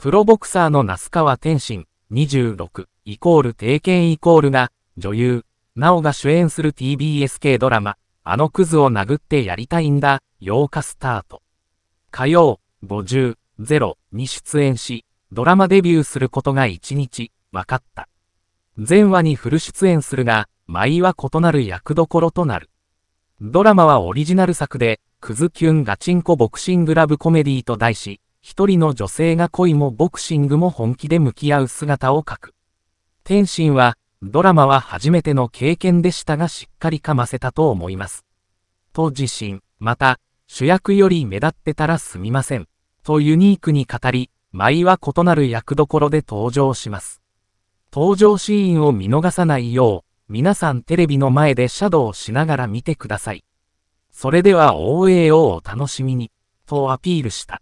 プロボクサーの那須川天心26イコール定見イコールが女優、なおが主演する TBS 系ドラマ、あのクズを殴ってやりたいんだ、8日スタート。火曜、50、0に出演し、ドラマデビューすることが1日、分かった。前話にフル出演するが、舞は異なる役どころとなる。ドラマはオリジナル作で、クズキュンガチンコボクシングラブコメディと題し、一人の女性が恋もボクシングも本気で向き合う姿を描く。天心は、ドラマは初めての経験でしたがしっかりかませたと思います。と自身、また、主役より目立ってたらすみません。とユニークに語り、舞は異なる役どころで登場します。登場シーンを見逃さないよう、皆さんテレビの前でシャドウしながら見てください。それでは応援をお楽しみに、とアピールした。